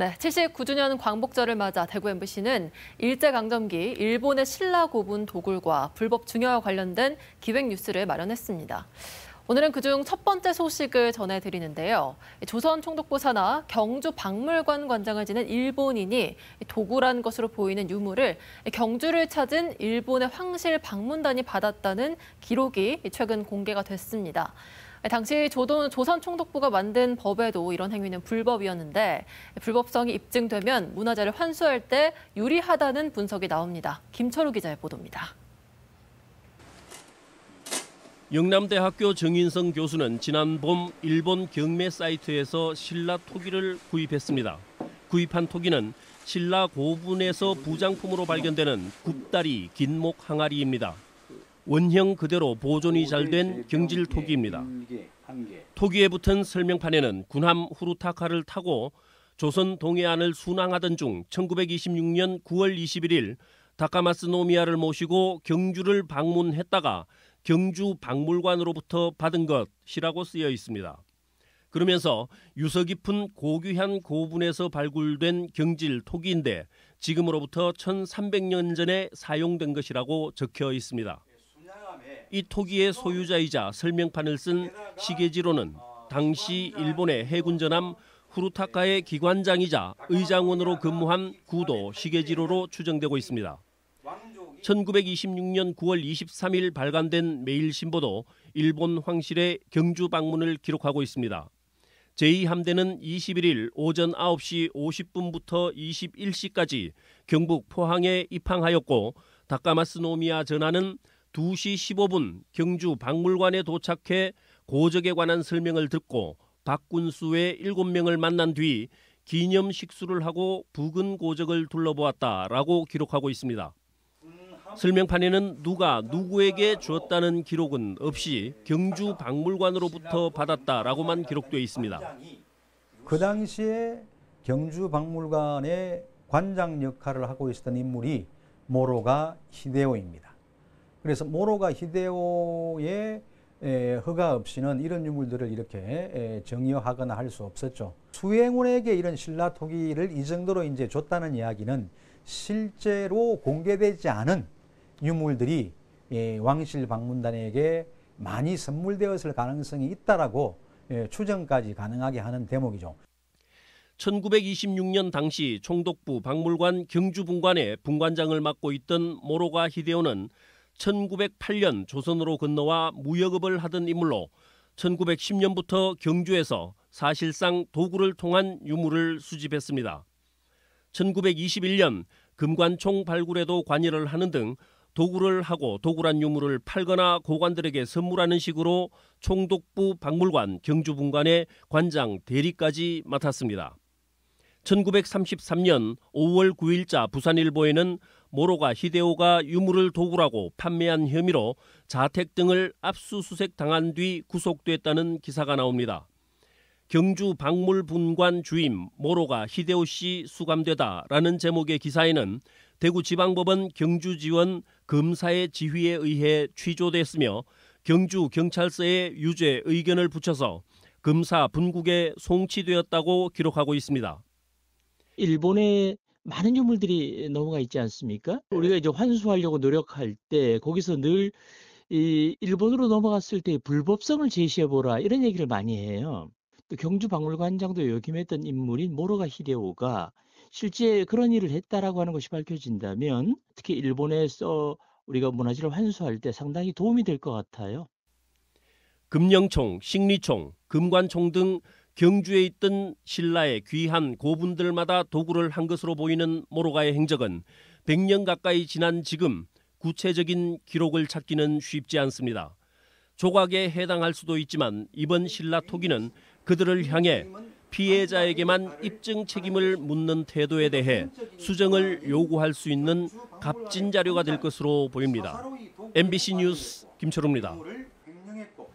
네, 79주년 광복절을 맞아 대구 MBC는 일제강점기 일본의 신라 고분 도굴과 불법 중여와 관련된 기획 뉴스를 마련했습니다. 오늘은 그중 첫 번째 소식을 전해드리는데요. 조선 총독부사나 경주 박물관 관장을 지낸 일본인이 도굴한 것으로 보이는 유물을 경주를 찾은 일본의 황실 방문단이 받았다는 기록이 최근 공개가 됐습니다. 네, 당시 조선 총독부가 만든 법에도 이런 행위는 불법이었는데 불법성이 입증되면 문화재를 환수할 때 유리하다는 분석이 나옵니다. 김철우 기자의 보도입니다. 영남대학교 정인성 교수는 지난 봄 일본 경매 사이트에서 신라 토기를 구입했습니다. 구입한 토기는 신라 고분에서 부장품으로 발견되는 굽다리, 긴목 항아리입니다. 원형 그대로 보존이 잘 된 경질 토기입니다. 토기에 붙은 설명판에는 군함 후루타카를 타고 조선 동해안을 순항하던 중 1926년 9월 21일 다카마스노미아를 모시고 경주를 방문했다가 경주 박물관으로부터 받은 것이라고 쓰여 있습니다. 그러면서 유서 깊은 고규현 고분에서 발굴된 경질 토기인데 지금으로부터 1300년 전에 사용된 것이라고 적혀 있습니다. 이 토기의 소유자이자 설명판을 쓴 시게지로는 당시 일본의 해군 전함 후루타카의 기관장이자 의장원으로 근무한 구도 시게지로로 추정되고 있습니다. 1926년 9월 23일 발간된 매일신보도 일본 황실의 경주 방문을 기록하고 있습니다. 제2함대는 21일 오전 9시 50분부터 21시까지 경북 포항에 입항하였고 다카마스노미아 전하는 2시 15분 경주 박물관에 도착해 고적에 관한 설명을 듣고 박군수의 7명을 만난 뒤 기념 식수를 하고 부근 고적을 둘러보았다라고 기록하고 있습니다. 설명판에는 누가 누구에게 주었다는 기록은 없이 경주 박물관으로부터 받았다라고만 기록되어 있습니다. 그 당시에 경주 박물관의 관장 역할을 하고 있었던 인물이 모로가 히데오입니다. 그래서 모로가 히데오의 에, 허가 없이는 이런 유물들을 이렇게 에, 정여하거나 할 수 없었죠. 수행원에게 이런 신라 토기를 이 정도로 이제 줬다는 이야기는 실제로 공개되지 않은 유물들이 예, 왕실 방문단에게 많이 선물되었을 가능성이 있다라고 예, 추정까지 가능하게 하는 대목이죠. 1926년 당시 총독부 박물관 경주분관의 분관장을 맡고 있던 모로가 히데오는 1908년 조선으로 건너와 무역업을 하던 인물로 1910년부터 경주에서 사실상 도구를 통한 유물을 수집했습니다. 1921년 금관총 발굴에도 관여를 하는 등도구를 하고 도굴한 유물을 팔거나 고관들에게 선물하는 식으로 총독부 박물관 경주분관의 관장 대리까지 맡았습니다. 1933년 5월 9일자 부산일보에는 모로가 히데오가 유물을 도굴하고 판매한 혐의로 자택 등을 압수수색 당한 뒤 구속됐다는 기사가 나옵니다. 경주 박물분관 주임 모로가 히데오 씨 수감되다라는 제목의 기사에는 대구지방법원 경주지원 검사의 지휘에 의해 취조됐으며 경주 경찰서의 유죄 의견을 붙여서 검사 분국에 송치되었다고 기록하고 있습니다. 일본의 많은 유물들이 넘어가 있지 않습니까? 네. 우리가 이제 환수하려고 노력할 때 거기서 늘 이 일본으로 넘어갔을 때 불법성을 제시해 보라 이런 얘기를 많이 해요. 또 경주 박물관장도 역임했던 인물인 모로가 히데오가 실제 그런 일을 했다라고 하는 것이 밝혀진다면 특히 일본에서 우리가 문화재를 환수할 때 상당히 도움이 될 것 같아요. 금령총, 식리총, 금관총 등 경주에 있던 신라의 귀한 고분들마다 도구를 한 것으로 보이는 모로가의 행적은 100년 가까이 지난 지금 구체적인 기록을 찾기는 쉽지 않습니다. 조각에 해당할 수도 있지만 이번 신라 토기는 그들을 향해 피해자에게만 입증 책임을 묻는 태도에 대해 수정을 요구할 수 있는 값진 자료가 될 것으로 보입니다. MBC 뉴스 김철우입니다.